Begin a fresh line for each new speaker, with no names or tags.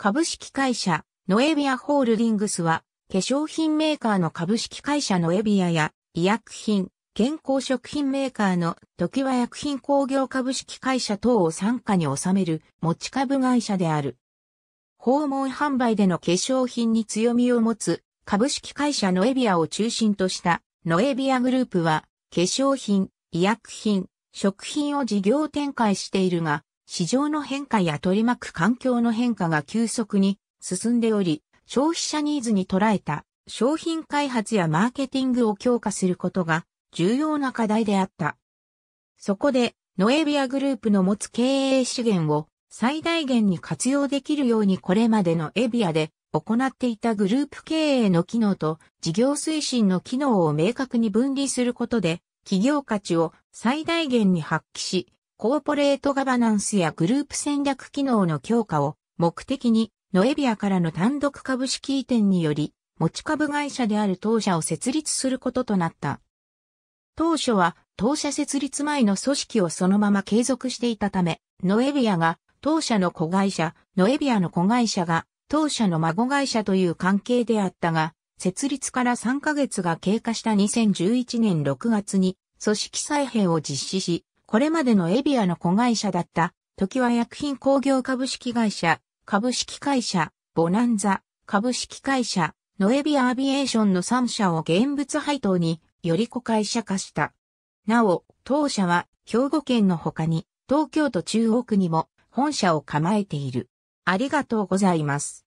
株式会社ノエビアホールディングスは
化粧品メーカーの株式会社ノエビアや医薬品、健康食品メーカーの時は薬品工業株式会社等を傘下に収める持ち株会社である。訪問販売での化粧品に強みを持つ株式会社ノエビアを中心としたノエビアグループは化粧品、医薬品、食品を事業展開しているが、市場の変化や取り巻く環境の変化が急速に進んでおり、消費者ニーズに捉えた商品開発やマーケティングを強化することが重要な課題であった。そこで、ノエビアグループの持つ経営資源を最大限に活用できるようにこれまでのエビアで行っていたグループ経営の機能と事業推進の機能を明確に分離することで企業価値を最大限に発揮し、コーポレートガバナンスやグループ戦略機能の強化を目的に、ノエビアからの単独株式移転により、持ち株会社である当社を設立することとなった。当初は当社設立前の組織をそのまま継続していたため、ノエビアが当社の子会社、ノエビアの子会社が当社の孫会社という関係であったが、設立から3ヶ月が経過した2011年6月に組織再編を実施し、これまでのエビアの子会社だった、時は薬品工業株式会社、株式会社、ボナンザ、株式会社、ノエビアアビエーションの3社を現物配当により子会社化した。なお、当社は兵庫県の他に東京都中央区にも本社を構え
ている。ありがとうございます。